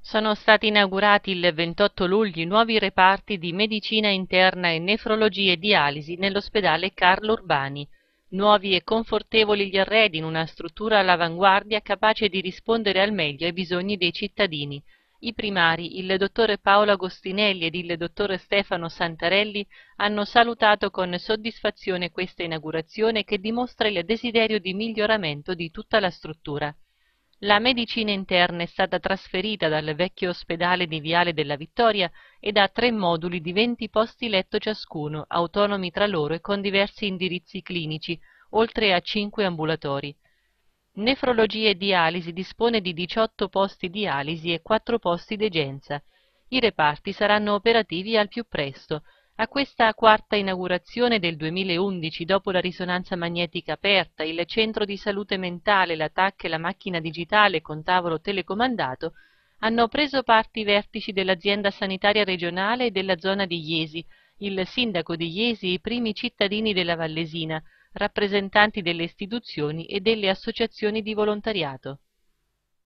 Sono stati inaugurati il 28 luglio i nuovi reparti di medicina interna e nefrologia e dialisi nell'ospedale Carlo Urbani. Nuovi e confortevoli gli arredi in una struttura all'avanguardia capace di rispondere al meglio ai bisogni dei cittadini. I primari, il dottore Paolo Agostinelli ed il dottore Stefano Santarelli, hanno salutato con soddisfazione questa inaugurazione che dimostra il desiderio di miglioramento di tutta la struttura. La medicina interna è stata trasferita dal vecchio ospedale di Viale della Vittoria ed ha tre moduli di 20 posti letto ciascuno, autonomi tra loro e con diversi indirizzi clinici, oltre a cinque ambulatori. Nefrologia e dialisi dispone di 18 posti dialisi e 4 posti degenza. I reparti saranno operativi al più presto, a questa quarta inaugurazione del 2011, dopo la risonanza magnetica aperta, il centro di salute mentale, la e la macchina digitale con tavolo telecomandato, hanno preso parte i vertici dell'azienda sanitaria regionale e della zona di Iesi, il sindaco di Iesi e i primi cittadini della Vallesina, rappresentanti delle istituzioni e delle associazioni di volontariato.